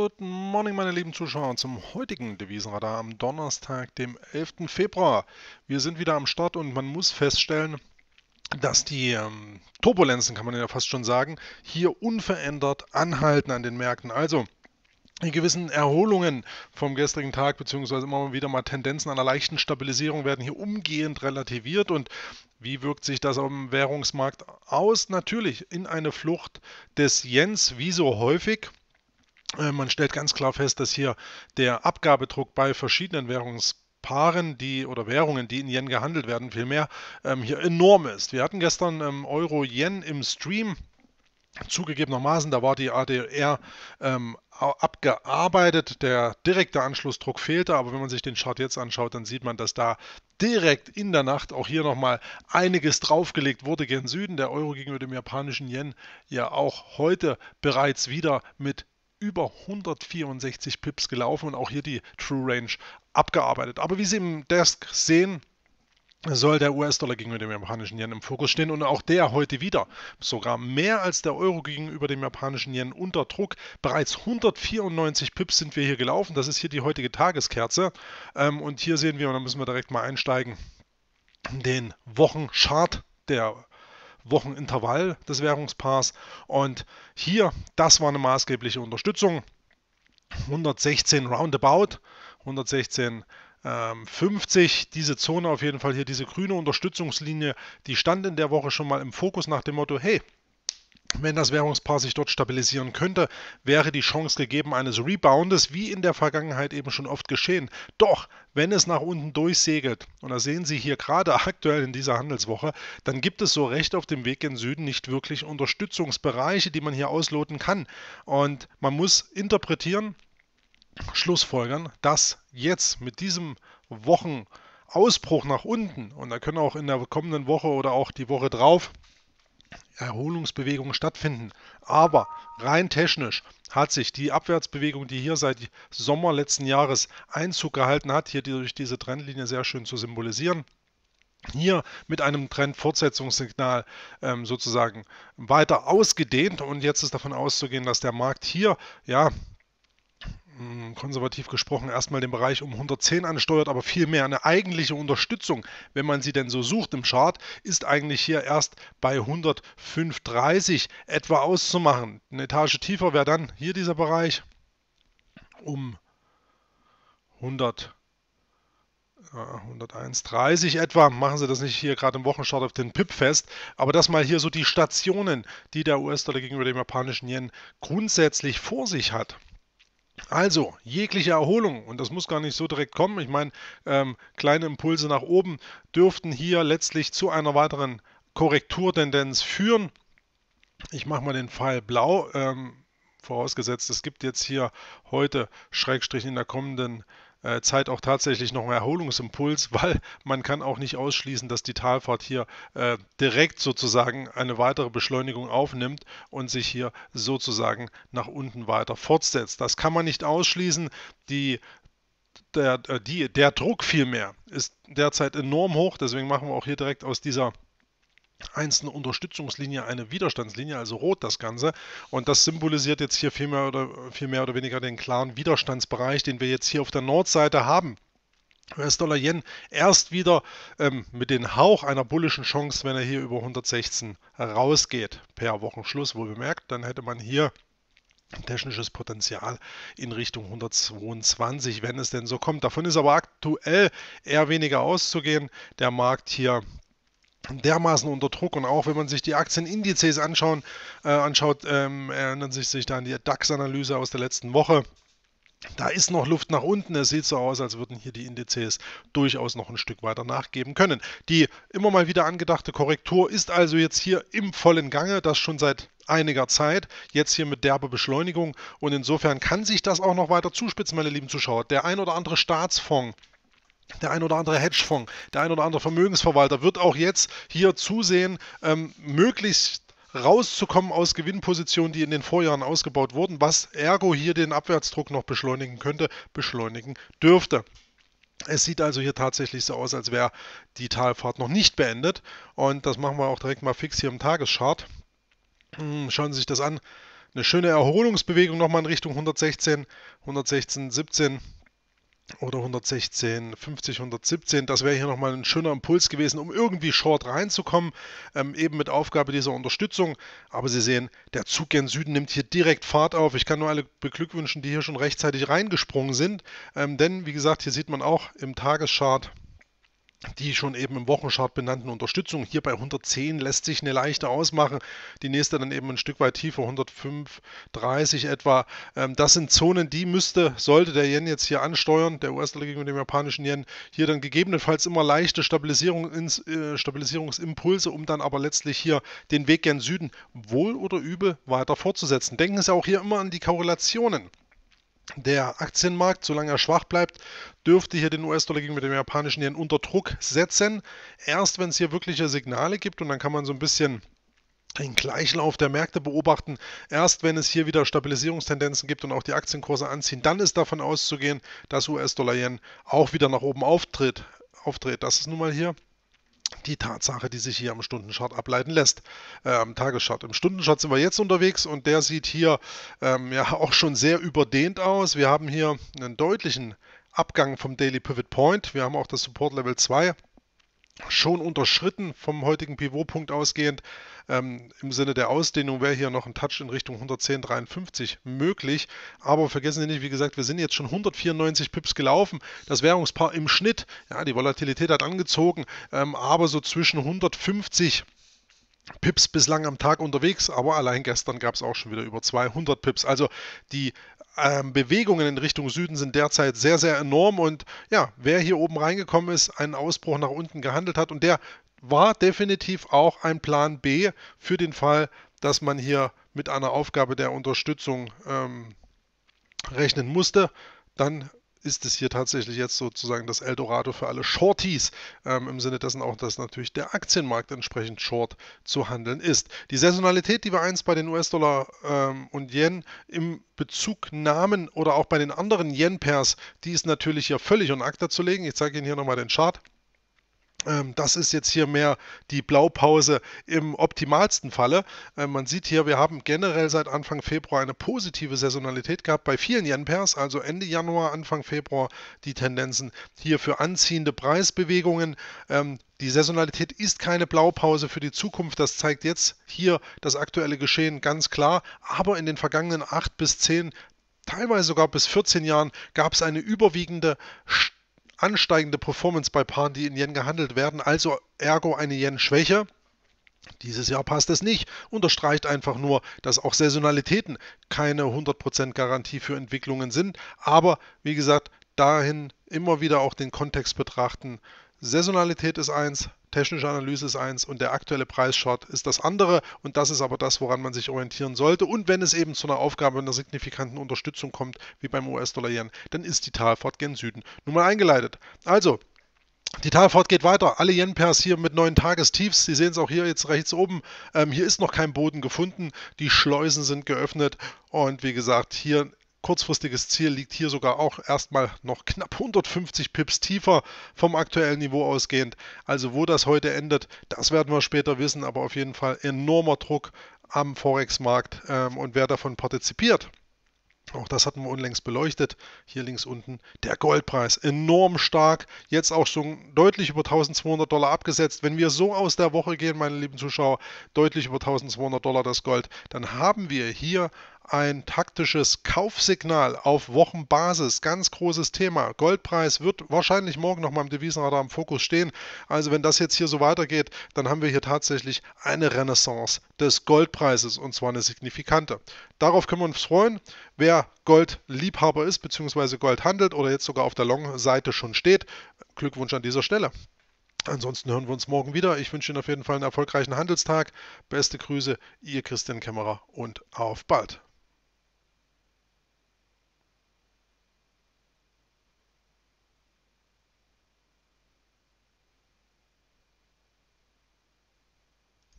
Guten Morgen, meine lieben Zuschauer, zum heutigen Devisenradar am Donnerstag, dem 11. Februar. Wir sind wieder am Start und man muss feststellen, dass die ähm, Turbulenzen, kann man ja fast schon sagen, hier unverändert anhalten an den Märkten. Also, in gewissen Erholungen vom gestrigen Tag, beziehungsweise immer wieder mal Tendenzen einer leichten Stabilisierung werden hier umgehend relativiert. Und wie wirkt sich das am Währungsmarkt aus? Natürlich in eine Flucht des Jens, wie so häufig. Äh, man stellt ganz klar fest, dass hier der Abgabedruck bei verschiedenen Währungs Paaren, die oder Währungen, die in Yen gehandelt werden, vielmehr ähm, hier enorm ist. Wir hatten gestern ähm, Euro-Yen im Stream. Zugegebenermaßen, da war die ADR ähm, abgearbeitet, der direkte Anschlussdruck fehlte, aber wenn man sich den Chart jetzt anschaut, dann sieht man, dass da direkt in der Nacht auch hier nochmal einiges draufgelegt wurde gen Süden. Der Euro gegenüber dem japanischen Yen ja auch heute bereits wieder mit über 164 Pips gelaufen und auch hier die True Range abgearbeitet. Aber wie Sie im Desk sehen, soll der US-Dollar gegenüber dem japanischen Yen im Fokus stehen und auch der heute wieder sogar mehr als der Euro gegenüber dem japanischen Yen unter Druck. Bereits 194 Pips sind wir hier gelaufen. Das ist hier die heutige Tageskerze. Ähm, und hier sehen wir, und da müssen wir direkt mal einsteigen, den Wochenchart der Wochenintervall des Währungspaars. Und hier, das war eine maßgebliche Unterstützung. 116 Roundabout, 116 50, ähm, diese Zone auf jeden Fall hier, diese grüne Unterstützungslinie, die stand in der Woche schon mal im Fokus nach dem Motto, hey, wenn das Währungspaar sich dort stabilisieren könnte, wäre die Chance gegeben eines Reboundes, wie in der Vergangenheit eben schon oft geschehen. Doch, wenn es nach unten durchsegelt, und das sehen Sie hier gerade aktuell in dieser Handelswoche, dann gibt es so recht auf dem Weg in Süden nicht wirklich Unterstützungsbereiche, die man hier ausloten kann. Und man muss interpretieren, schlussfolgern, dass jetzt mit diesem Wochenausbruch nach unten, und da können auch in der kommenden Woche oder auch die Woche drauf Erholungsbewegungen stattfinden. Aber rein technisch hat sich die Abwärtsbewegung, die hier seit Sommer letzten Jahres Einzug gehalten hat, hier durch diese Trendlinie sehr schön zu symbolisieren, hier mit einem Trendfortsetzungssignal ähm, sozusagen weiter ausgedehnt und jetzt ist davon auszugehen, dass der Markt hier ja hm, konservativ gesprochen erstmal den Bereich um 110 ansteuert, aber vielmehr eine eigentliche Unterstützung, wenn man sie denn so sucht im Chart, ist eigentlich hier erst bei 105,30 etwa auszumachen. Eine Etage tiefer wäre dann hier dieser Bereich um 100. 101,30 etwa, machen Sie das nicht hier gerade im Wochenstart auf den PIP fest, aber das mal hier so die Stationen, die der US-Dollar gegenüber dem japanischen Yen grundsätzlich vor sich hat. Also, jegliche Erholung, und das muss gar nicht so direkt kommen, ich meine, ähm, kleine Impulse nach oben dürften hier letztlich zu einer weiteren Korrekturtendenz führen. Ich mache mal den Pfeil blau, ähm, vorausgesetzt, es gibt jetzt hier heute, Schrägstrich in der kommenden äh, Zeit auch tatsächlich noch einen Erholungsimpuls, weil man kann auch nicht ausschließen, dass die Talfahrt hier äh, direkt sozusagen eine weitere Beschleunigung aufnimmt und sich hier sozusagen nach unten weiter fortsetzt. Das kann man nicht ausschließen. Die der, äh, die, der Druck vielmehr ist derzeit enorm hoch, deswegen machen wir auch hier direkt aus dieser einzelne Unterstützungslinie eine Widerstandslinie, also rot das Ganze. Und das symbolisiert jetzt hier viel mehr oder, viel mehr oder weniger den klaren Widerstandsbereich, den wir jetzt hier auf der Nordseite haben. US-Dollar-Yen erst wieder ähm, mit dem Hauch einer bullischen Chance, wenn er hier über 116 rausgeht, per Wochenschluss wohl bemerkt, dann hätte man hier technisches Potenzial in Richtung 122, wenn es denn so kommt. Davon ist aber aktuell eher weniger auszugehen. Der Markt hier dermaßen unter Druck und auch wenn man sich die Aktienindizes anschauen, äh, anschaut, ähm, erinnern sich, sich da an die DAX-Analyse aus der letzten Woche. Da ist noch Luft nach unten. Es sieht so aus, als würden hier die Indizes durchaus noch ein Stück weiter nachgeben können. Die immer mal wieder angedachte Korrektur ist also jetzt hier im vollen Gange, das schon seit einiger Zeit, jetzt hier mit derbe Beschleunigung und insofern kann sich das auch noch weiter zuspitzen, meine lieben Zuschauer. Der ein oder andere Staatsfonds der ein oder andere Hedgefonds, der ein oder andere Vermögensverwalter wird auch jetzt hier zusehen, ähm, möglichst rauszukommen aus Gewinnpositionen, die in den Vorjahren ausgebaut wurden, was ergo hier den Abwärtsdruck noch beschleunigen könnte, beschleunigen dürfte. Es sieht also hier tatsächlich so aus, als wäre die Talfahrt noch nicht beendet. Und das machen wir auch direkt mal fix hier im Tageschart. Hm, schauen Sie sich das an. Eine schöne Erholungsbewegung nochmal in Richtung 116, 116, 17 oder 116, 50, 117. Das wäre hier nochmal ein schöner Impuls gewesen, um irgendwie short reinzukommen, ähm, eben mit Aufgabe dieser Unterstützung. Aber Sie sehen, der Zug gen Süden nimmt hier direkt Fahrt auf. Ich kann nur alle beglückwünschen, die hier schon rechtzeitig reingesprungen sind. Ähm, denn, wie gesagt, hier sieht man auch im Tageschart, die schon eben im Wochenchart benannten Unterstützung. Hier bei 110 lässt sich eine leichte ausmachen. Die nächste dann eben ein Stück weit tiefer, 105,30 etwa. Ähm, das sind Zonen, die müsste, sollte der Yen jetzt hier ansteuern, der US-Dollar gegenüber dem japanischen Yen, hier dann gegebenenfalls immer leichte Stabilisierung ins, äh, Stabilisierungsimpulse, um dann aber letztlich hier den Weg gen Süden wohl oder übel weiter fortzusetzen. Denken Sie auch hier immer an die Korrelationen. Der Aktienmarkt, solange er schwach bleibt, dürfte hier den US-Dollar gegenüber dem japanischen Yen unter Druck setzen. Erst wenn es hier wirkliche Signale gibt und dann kann man so ein bisschen den Gleichlauf der Märkte beobachten. Erst wenn es hier wieder Stabilisierungstendenzen gibt und auch die Aktienkurse anziehen, dann ist davon auszugehen, dass US-Dollar-Yen auch wieder nach oben auftritt. auftritt. Das ist nun mal hier die Tatsache, die sich hier am Stundenchart ableiten lässt, äh, am Tageschart. Im Stundenchart sind wir jetzt unterwegs und der sieht hier ähm, ja auch schon sehr überdehnt aus. Wir haben hier einen deutlichen Abgang vom Daily Pivot Point. Wir haben auch das Support Level 2 schon unterschritten vom heutigen Pivotpunkt ausgehend. Ähm, Im Sinne der Ausdehnung wäre hier noch ein Touch in Richtung 110,53 möglich. Aber vergessen Sie nicht, wie gesagt, wir sind jetzt schon 194 Pips gelaufen. Das Währungspaar im Schnitt, ja, die Volatilität hat angezogen, ähm, aber so zwischen 150 Pips bislang am Tag unterwegs, aber allein gestern gab es auch schon wieder über 200 Pips. Also die ähm, Bewegungen in Richtung Süden sind derzeit sehr, sehr enorm. Und ja, wer hier oben reingekommen ist, einen Ausbruch nach unten gehandelt hat und der war definitiv auch ein Plan B für den Fall, dass man hier mit einer Aufgabe der Unterstützung ähm, rechnen musste, dann ist es hier tatsächlich jetzt sozusagen das Eldorado für alle Shorties, ähm, im Sinne dessen auch, dass natürlich der Aktienmarkt entsprechend short zu handeln ist. Die Saisonalität, die wir einst bei den US-Dollar ähm, und Yen im Bezug nahmen oder auch bei den anderen Yen-Pairs, die ist natürlich hier völlig und Akta zu legen. Ich zeige Ihnen hier nochmal den Chart. Ähm, das ist jetzt hier mehr die Blaupause im optimalsten Falle. Ähm, man sieht hier, wir haben generell seit Anfang Februar eine positive Saisonalität gehabt bei vielen Yen-Pairs, also Ende Januar, Anfang Februar die Tendenzen hier für anziehende Preisbewegungen. Ähm, die Saisonalität ist keine Blaupause für die Zukunft, das zeigt jetzt hier das aktuelle Geschehen ganz klar. Aber in den vergangenen 8 bis 10, teilweise sogar bis 14 Jahren gab es eine überwiegende Stabilität ansteigende Performance bei Paaren, die in Yen gehandelt werden, also ergo eine Yen-Schwäche. Dieses Jahr passt es nicht, unterstreicht einfach nur, dass auch Saisonalitäten keine 100% Garantie für Entwicklungen sind. Aber wie gesagt, dahin immer wieder auch den Kontext betrachten. Saisonalität ist eins, technische Analyse ist eins und der aktuelle Preisschart ist das andere. Und das ist aber das, woran man sich orientieren sollte. Und wenn es eben zu einer Aufgabe einer signifikanten Unterstützung kommt, wie beim US-Dollar-Yen, dann ist die Talfahrt gen Süden nun mal eingeleitet. Also, die Talfahrt geht weiter. Alle Yen-Pairs hier mit neuen Tagestiefs. Sie sehen es auch hier jetzt rechts oben. Ähm, hier ist noch kein Boden gefunden. Die Schleusen sind geöffnet. Und wie gesagt, hier Kurzfristiges Ziel liegt hier sogar auch erstmal noch knapp 150 Pips tiefer vom aktuellen Niveau ausgehend. Also wo das heute endet, das werden wir später wissen, aber auf jeden Fall enormer Druck am Forex-Markt ähm, und wer davon partizipiert. Auch das hatten wir unlängst beleuchtet. Hier links unten der Goldpreis enorm stark. Jetzt auch schon deutlich über 1200 Dollar abgesetzt. Wenn wir so aus der Woche gehen, meine lieben Zuschauer, deutlich über 1200 Dollar das Gold, dann haben wir hier ein taktisches Kaufsignal auf Wochenbasis. Ganz großes Thema. Goldpreis wird wahrscheinlich morgen nochmal im Devisenradar im Fokus stehen. Also wenn das jetzt hier so weitergeht, dann haben wir hier tatsächlich eine Renaissance des Goldpreises und zwar eine signifikante. Darauf können wir uns freuen. Wer Goldliebhaber ist bzw. Gold handelt oder jetzt sogar auf der Long-Seite schon steht, Glückwunsch an dieser Stelle. Ansonsten hören wir uns morgen wieder. Ich wünsche Ihnen auf jeden Fall einen erfolgreichen Handelstag. Beste Grüße, Ihr Christian Kämmerer und auf bald.